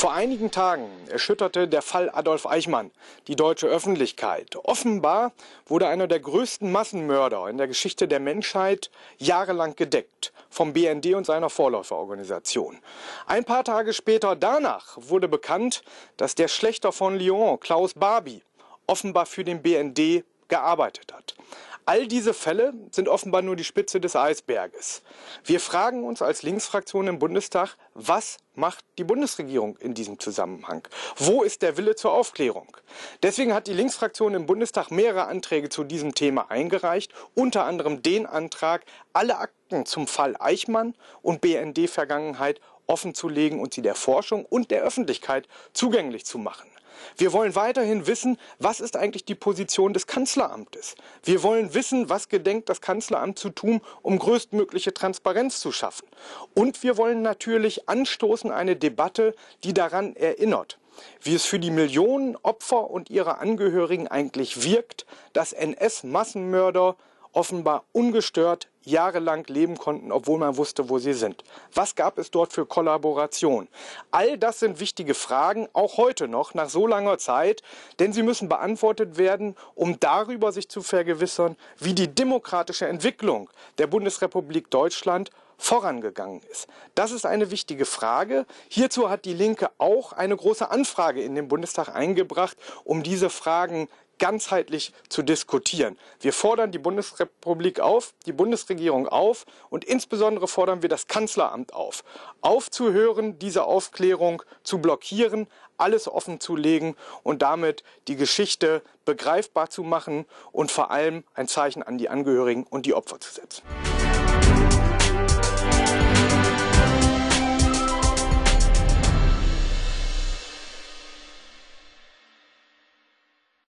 Vor einigen Tagen erschütterte der Fall Adolf Eichmann die deutsche Öffentlichkeit. Offenbar wurde einer der größten Massenmörder in der Geschichte der Menschheit jahrelang gedeckt vom BND und seiner Vorläuferorganisation. Ein paar Tage später danach wurde bekannt, dass der Schlechter von Lyon, Klaus Barbie, offenbar für den BND gearbeitet hat. All diese Fälle sind offenbar nur die Spitze des Eisberges. Wir fragen uns als Linksfraktion im Bundestag, was macht die Bundesregierung in diesem Zusammenhang? Wo ist der Wille zur Aufklärung? Deswegen hat die Linksfraktion im Bundestag mehrere Anträge zu diesem Thema eingereicht, unter anderem den Antrag, alle Akten zum Fall Eichmann und BND-Vergangenheit offenzulegen und sie der Forschung und der Öffentlichkeit zugänglich zu machen. Wir wollen weiterhin wissen, was ist eigentlich die Position des Kanzleramtes. Wir wollen wissen, was gedenkt das Kanzleramt zu tun, um größtmögliche Transparenz zu schaffen. Und wir wollen natürlich anstoßen eine Debatte, die daran erinnert wie es für die Millionen Opfer und ihre Angehörigen eigentlich wirkt, dass NS-Massenmörder offenbar ungestört jahrelang leben konnten, obwohl man wusste, wo sie sind. Was gab es dort für Kollaboration? All das sind wichtige Fragen, auch heute noch, nach so langer Zeit, denn sie müssen beantwortet werden, um darüber sich zu vergewissern, wie die demokratische Entwicklung der Bundesrepublik Deutschland vorangegangen ist? Das ist eine wichtige Frage. Hierzu hat die Linke auch eine große Anfrage in den Bundestag eingebracht, um diese Fragen ganzheitlich zu diskutieren. Wir fordern die Bundesrepublik auf, die Bundesregierung auf und insbesondere fordern wir das Kanzleramt auf, aufzuhören, diese Aufklärung zu blockieren, alles offen zu legen und damit die Geschichte begreifbar zu machen und vor allem ein Zeichen an die Angehörigen und die Opfer zu setzen.